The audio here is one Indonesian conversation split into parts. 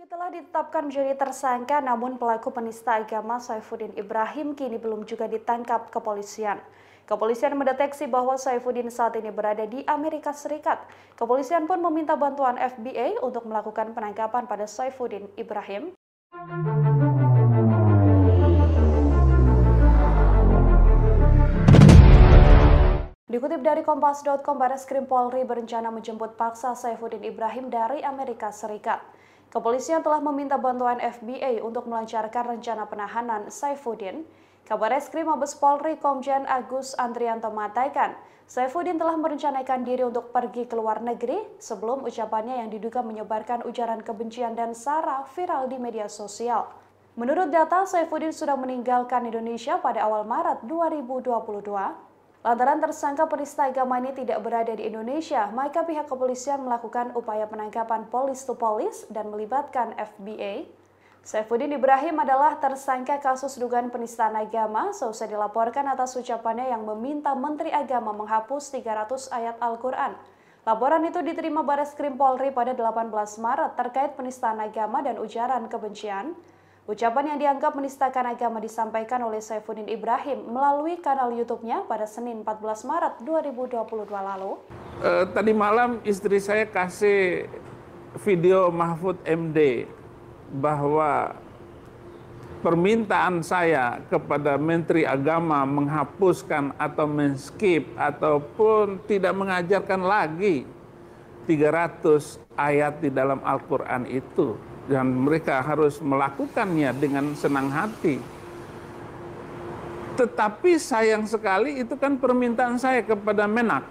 Meski ditetapkan menjadi tersangka, namun pelaku penista agama Saifuddin Ibrahim kini belum juga ditangkap kepolisian. Kepolisian mendeteksi bahwa Saifuddin saat ini berada di Amerika Serikat. Kepolisian pun meminta bantuan FBI untuk melakukan penangkapan pada Saifuddin Ibrahim. Dikutip dari Kompas.com, Baris Krim Polri berencana menjemput paksa Saifuddin Ibrahim dari Amerika Serikat. Kepolisian telah meminta bantuan FBA untuk melancarkan rencana penahanan Saifuddin. Kabar Eskrim Mabes Polri Komjen Agus Andrianto mengatakan, Saifuddin telah merencanakan diri untuk pergi ke luar negeri sebelum ucapannya yang diduga menyebarkan ujaran kebencian dan sara viral di media sosial. Menurut data, Saifuddin sudah meninggalkan Indonesia pada awal Maret 2022 Lantaran tersangka penista agama ini tidak berada di Indonesia, maka pihak kepolisian melakukan upaya penangkapan polis to polis dan melibatkan FBA. Saifuddin Ibrahim adalah tersangka kasus dugaan penistaan agama seusai dilaporkan atas ucapannya yang meminta Menteri Agama menghapus 300 ayat Al-Quran. Laporan itu diterima Baris Krim Polri pada 18 Maret terkait penistaan agama dan ujaran kebencian. Ucapan yang dianggap menistakan agama disampaikan oleh Saifuddin Ibrahim melalui kanal YouTube-nya pada Senin 14 Maret 2022 lalu. E, tadi malam istri saya kasih video Mahfud MD bahwa permintaan saya kepada Menteri Agama menghapuskan atau men-skip ataupun tidak mengajarkan lagi 300 ayat di dalam Al-Quran itu dan mereka harus melakukannya dengan senang hati. Tetapi sayang sekali itu kan permintaan saya kepada Menak.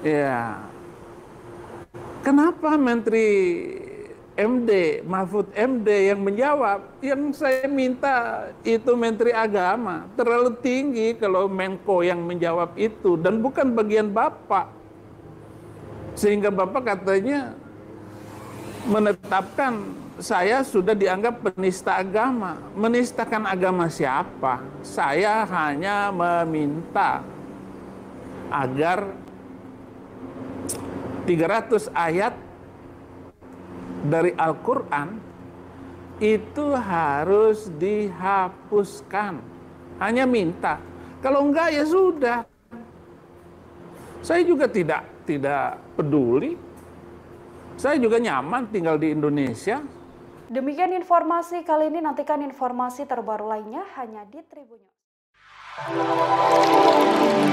Ya. Kenapa Menteri MD, Mahfud MD yang menjawab, yang saya minta itu Menteri Agama. Terlalu tinggi kalau Menko yang menjawab itu dan bukan bagian Bapak. Sehingga Bapak katanya menetapkan saya sudah dianggap penista agama. Menistakan agama siapa? Saya hanya meminta agar 300 ayat dari Al-Quran itu harus dihapuskan. Hanya minta. Kalau enggak ya sudah. Saya juga tidak tidak peduli saya juga nyaman tinggal di Indonesia. Demikian informasi kali ini. Nantikan informasi terbaru lainnya hanya di Tribun News.